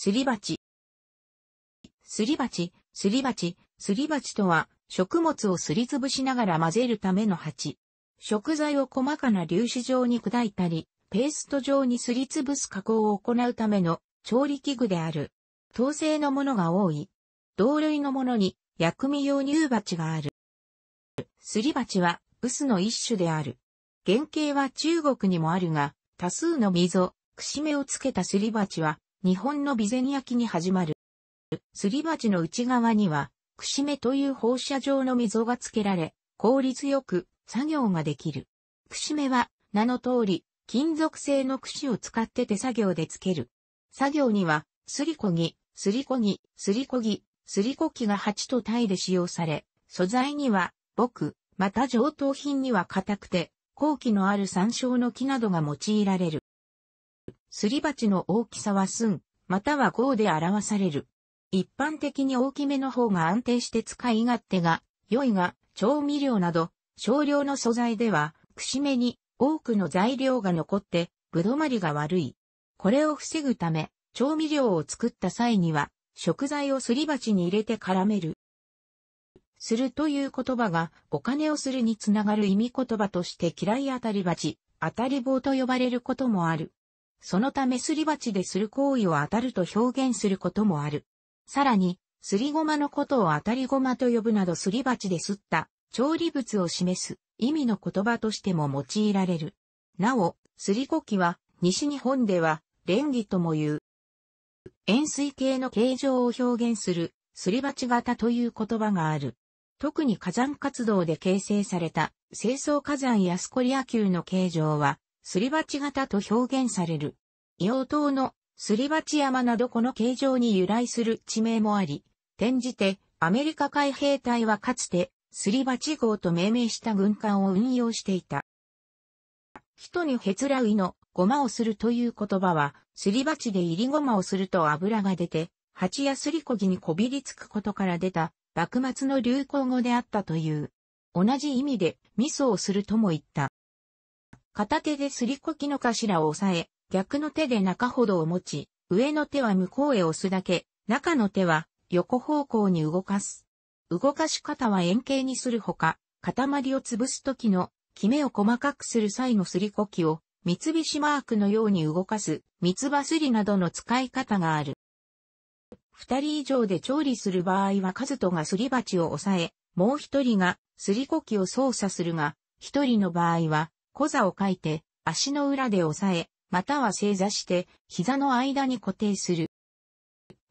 すり鉢。すり鉢、すり鉢、すり鉢とは、食物をすりつぶしながら混ぜるための鉢。食材を細かな粒子状に砕いたり、ペースト状にすりつぶす加工を行うための調理器具である。陶製のものが多い。同類のものに薬味用乳鉢がある。すり鉢は薄の一種である。原型は中国にもあるが、多数の溝、くしめをつけたすり鉢は日本の備前焼に始まる。すり鉢の内側には、串目という放射状の溝がつけられ、効率よく作業ができる。串目は、名の通り、金属製の串を使って手作業でつける。作業には、すりこぎ、すりこぎ、すりこぎ、すりこきが鉢と体で使用され、素材には、木、また上等品には硬くて、後期のある山椒の木などが用いられる。すり鉢の大きさは寸、または号で表される。一般的に大きめの方が安定して使い勝手が良いが、調味料など少量の素材では、串目に多くの材料が残って、ぶどまりが悪い。これを防ぐため、調味料を作った際には、食材をすり鉢に入れて絡める。するという言葉が、お金をするにつながる意味言葉として嫌い当たり鉢、当たり棒と呼ばれることもある。そのためすり鉢でする行為を当たると表現することもある。さらに、すりごまのことを当たりごまと呼ぶなどすり鉢ですった調理物を示す意味の言葉としても用いられる。なお、すりこきは西日本では蓮儀とも言う。円錐形の形状を表現するすり鉢型という言葉がある。特に火山活動で形成された清掃火山やスコリア級の形状はすり鉢型と表現される。硫黄島のすり鉢山などこの形状に由来する地名もあり、転じてアメリカ海兵隊はかつてすり鉢号と命名した軍艦を運用していた。人にへつらいのごまをするという言葉は、すり鉢で入りごまをすると油が出て、蜂やすりこぎにこびりつくことから出た、幕末の流行語であったという。同じ意味で、味噌をするとも言った。片手ですりこきの頭を押さえ、逆の手で中ほどを持ち、上の手は向こうへ押すだけ、中の手は横方向に動かす。動かし方は円形にするほか、塊を潰す時の、キメを細かくする際のすりこきを、三菱マークのように動かす、三つばすりなどの使い方がある。二人以上で調理する場合は、カズトがすり鉢を押さえ、もう一人がすりこきを操作するが、一人の場合は、小座を書いて、足の裏で押さえ、または正座して、膝の間に固定する。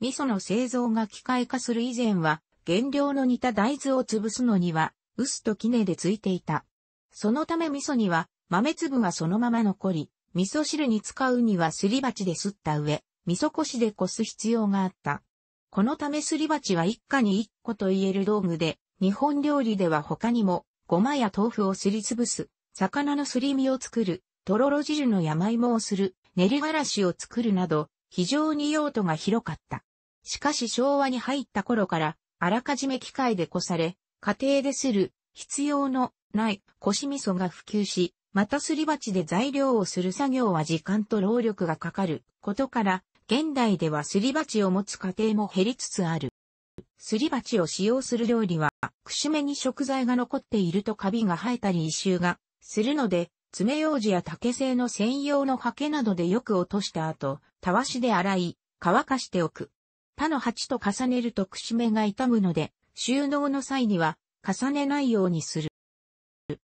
味噌の製造が機械化する以前は、原料の煮た大豆を潰すのには、薄と杵でついていた。そのため味噌には、豆粒がそのまま残り、味噌汁に使うにはすり鉢ですった上、味噌こしでこす必要があった。このためすり鉢は一家に一個と言える道具で、日本料理では他にも、ごまや豆腐をすりつぶす、魚のすり身を作る、とろろ汁の山芋をする、練りがらしを作るなど、非常に用途が広かった。しかし昭和に入った頃から、あらかじめ機械でこされ、家庭でする、必要のない腰味噌が普及し、またすり鉢で材料をする作業は時間と労力がかかることから、現代ではすり鉢を持つ家庭も減りつつある。すり鉢を使用する料理は、串目に食材が残っているとカビが生えたり異臭がするので、爪楊枝や竹製の専用のハケなどでよく落とした後、たわしで洗い、乾かしておく。他の鉢と重ねるとくしめが傷むので、収納の際には重ねないようにする。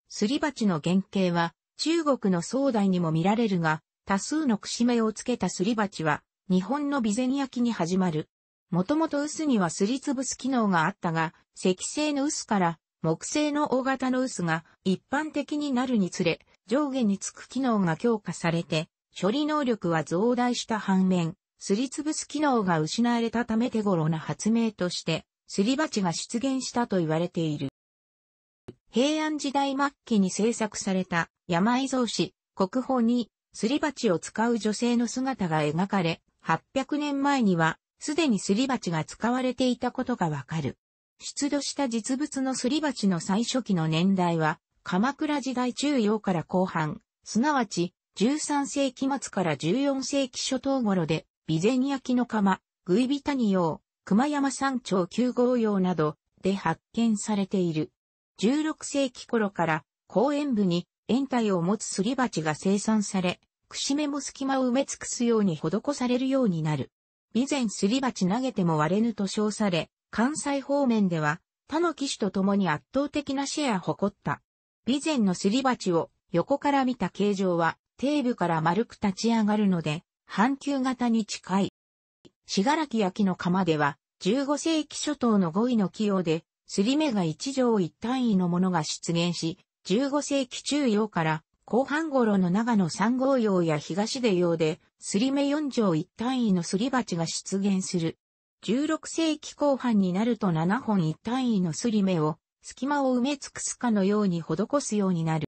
すり鉢の原型は中国の壮大にも見られるが、多数のくしめをつけたすり鉢は日本の備前焼きに始まる。もともと薄にはすりつぶす機能があったが、石製の薄から木製の大型の臼が一般的になるにつれ、上下につく機能が強化されて、処理能力は増大した反面、すりつぶす機能が失われたため手頃な発明として、すり鉢が出現したと言われている。平安時代末期に制作された山井造紙、国宝に、すり鉢を使う女性の姿が描かれ、800年前には、すでにすり鉢が使われていたことがわかる。出土した実物のすり鉢の最初期の年代は、鎌倉時代中央から後半、すなわち13世紀末から14世紀初頭頃で、備前焼の釜、グイビニ用、熊山山頂9号用などで発見されている。16世紀頃から公園部に円体を持つすり鉢が生産され、串目も隙間を埋め尽くすように施されるようになる。備前すり鉢投げても割れぬと称され、関西方面では、他の機種と共に圧倒的なシェアを誇った。備前のすり鉢を横から見た形状は、底部から丸く立ち上がるので、半球型に近い。信楽焼の釜では、15世紀初頭の5位の器用で、すり目が一畳一単位のものが出現し、15世紀中央から後半頃の長野三号用や東出用で、すり目4畳一単位のすり鉢が出現する。16世紀後半になると7本一単位のすり目を隙間を埋め尽くすかのように施すようになる。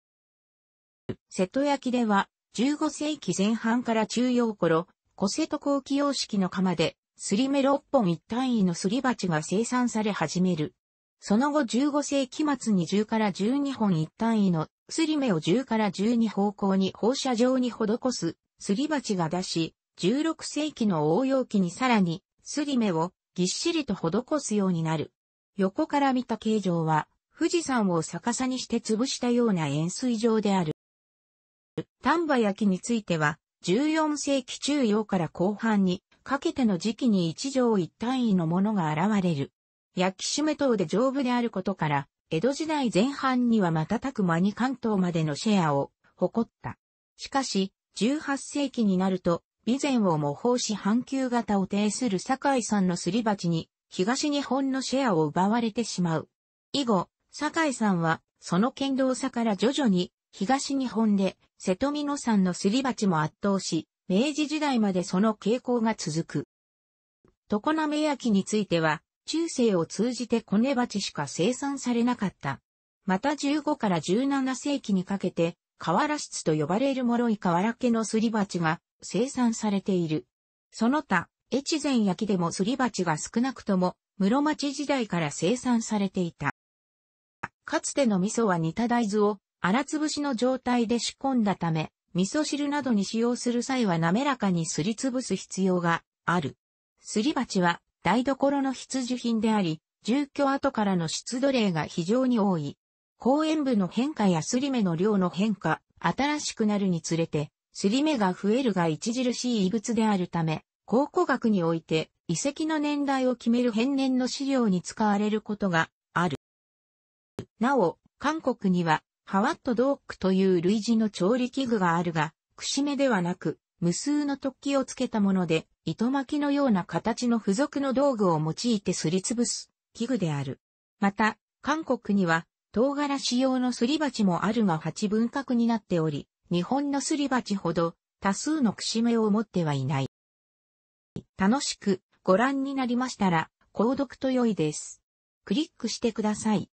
瀬戸焼では15世紀前半から中央頃、小瀬戸後期様式の釜で、すり目6本一単位のすり鉢が生産され始める。その後15世紀末に10から12本一単位のすり目を10から12方向に放射状に施すすり鉢が出し、16世紀の応用期にさらにすり目をぎっしりと施すようになる。横から見た形状は、富士山を逆さにして潰したような円錐状である。丹波焼については、14世紀中央から後半にかけての時期に一条一単位のものが現れる。焼き締め等で丈夫であることから、江戸時代前半には瞬く間に関東までのシェアを誇った。しかし、18世紀になると、備前を模倣し半球型を呈する酒井さんのすり鉢に、東日本のシェアを奪われてしまう。以後、酒井さんは、その剣道差から徐々に、東日本で、瀬戸美濃さんのすり鉢も圧倒し、明治時代までその傾向が続く。常滑焼については、中世を通じてコネ鉢しか生産されなかった。また15から17世紀にかけて、瓦室と呼ばれる脆い瓦家のすり鉢が生産されている。その他、越前焼でもすり鉢が少なくとも、室町時代から生産されていた。かつての味噌は煮た大豆を荒潰しの状態で仕込んだため、味噌汁などに使用する際は滑らかにすりつぶす必要がある。すり鉢は台所の必需品であり、住居後からの出土例が非常に多い。公園部の変化やすり目の量の変化、新しくなるにつれて、すり目が増えるが著しい異物であるため、考古学において遺跡の年代を決める変年の資料に使われることがある。なお、韓国にはハワットドークという類似の調理器具があるが、串目ではなく、無数の突起をつけたもので、糸巻きのような形の付属の道具を用いてすりつぶす器具である。また、韓国には、唐辛子用のすり鉢もあるが8分割になっており、日本のすり鉢ほど多数の串目を持ってはいない。楽しくご覧になりましたら、購読と良いです。クリックしてください。